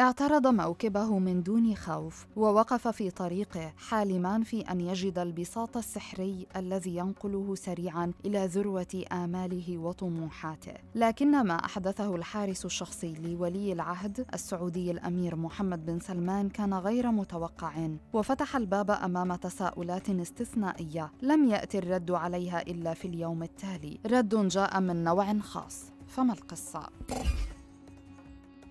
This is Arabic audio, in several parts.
اعترض موكبه من دون خوف ووقف في طريقه حالما في ان يجد البساط السحري الذي ينقله سريعا الى ذروه اماله وطموحاته لكن ما احدثه الحارس الشخصي لولي العهد السعودي الامير محمد بن سلمان كان غير متوقع وفتح الباب امام تساؤلات استثنائيه لم ياتي الرد عليها الا في اليوم التالي رد جاء من نوع خاص فما القصه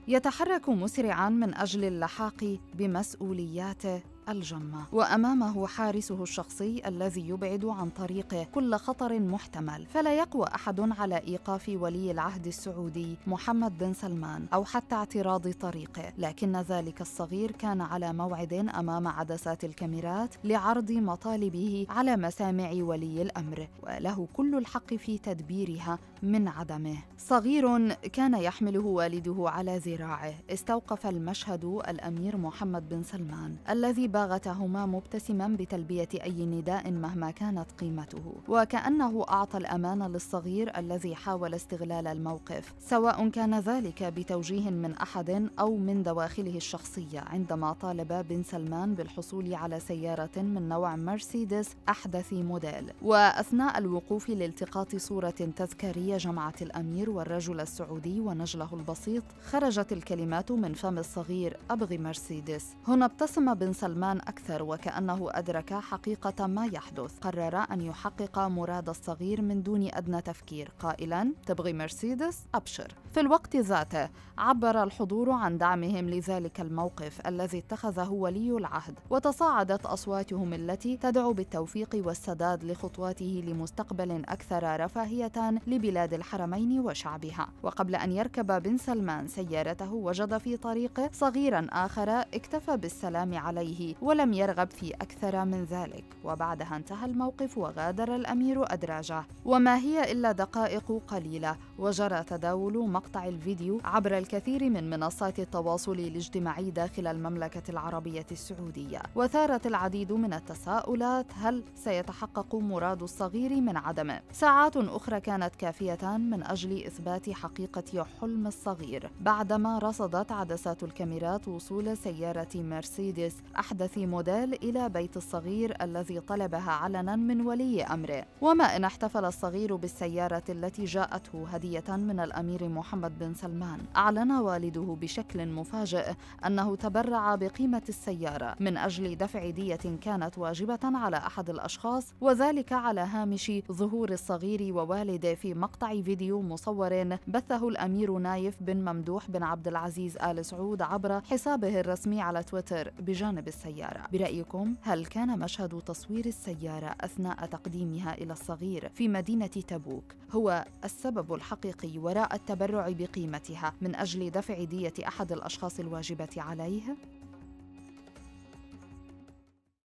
يتحرك مسرعا من اجل اللحاق بمسؤولياته الجمة وأمامه حارسه الشخصي الذي يبعد عن طريقه كل خطر محتمل فلا يقوى أحد على إيقاف ولي العهد السعودي محمد بن سلمان أو حتى اعتراض طريقه لكن ذلك الصغير كان على موعد أمام عدسات الكاميرات لعرض مطالبه على مسامع ولي الأمر وله كل الحق في تدبيرها من عدمه صغير كان يحمله والده على ذراعه استوقف المشهد الأمير محمد بن سلمان الذي صباغتهما مبتسما بتلبية أي نداء مهما كانت قيمته وكأنه أعطى الأمان للصغير الذي حاول استغلال الموقف سواء كان ذلك بتوجيه من أحد أو من دواخله الشخصية عندما طالب بن سلمان بالحصول على سيارة من نوع مرسيدس أحدث موديل وأثناء الوقوف لالتقاط صورة تذكارية جمعت الأمير والرجل السعودي ونجله البسيط خرجت الكلمات من فم الصغير أبغي مرسيدس هنا ابتسم بن سلمان سلمان أكثر وكأنه أدرك حقيقة ما يحدث قرر أن يحقق مراد الصغير من دون أدنى تفكير قائلا تبغي مرسيدس أبشر في الوقت ذاته عبر الحضور عن دعمهم لذلك الموقف الذي اتخذه ولي العهد وتصاعدت أصواتهم التي تدعو بالتوفيق والسداد لخطواته لمستقبل أكثر رفاهية لبلاد الحرمين وشعبها وقبل أن يركب بن سلمان سيارته وجد في طريقه صغيرا آخر اكتفى بالسلام عليه ولم يرغب في أكثر من ذلك وبعدها انتهى الموقف وغادر الأمير أدراجه وما هي إلا دقائق قليلة وجرى تداول مقطع الفيديو عبر الكثير من منصات التواصل الاجتماعي داخل المملكة العربية السعودية وثارت العديد من التساؤلات هل سيتحقق مراد الصغير من عدمه ساعات أخرى كانت كافية من أجل إثبات حقيقة حلم الصغير بعدما رصدت عدسات الكاميرات وصول سيارة مرسيدس أحدى محدث موديل إلى بيت الصغير الذي طلبها علنا من ولي أمره وما إن احتفل الصغير بالسيارة التي جاءته هدية من الأمير محمد بن سلمان أعلن والده بشكل مفاجئ أنه تبرع بقيمة السيارة من أجل دفع دية كانت واجبة على أحد الأشخاص وذلك على هامش ظهور الصغير ووالده في مقطع فيديو مصور بثه الأمير نايف بن ممدوح بن عبد العزيز آل سعود عبر حسابه الرسمي على تويتر بجانب السيارة السيارة برأيكم هل كان مشهد تصوير السيارة أثناء تقديمها إلى الصغير في مدينة تبوك هو السبب الحقيقي وراء التبرع بقيمتها من أجل دفع دية أحد الأشخاص الواجبة عليه؟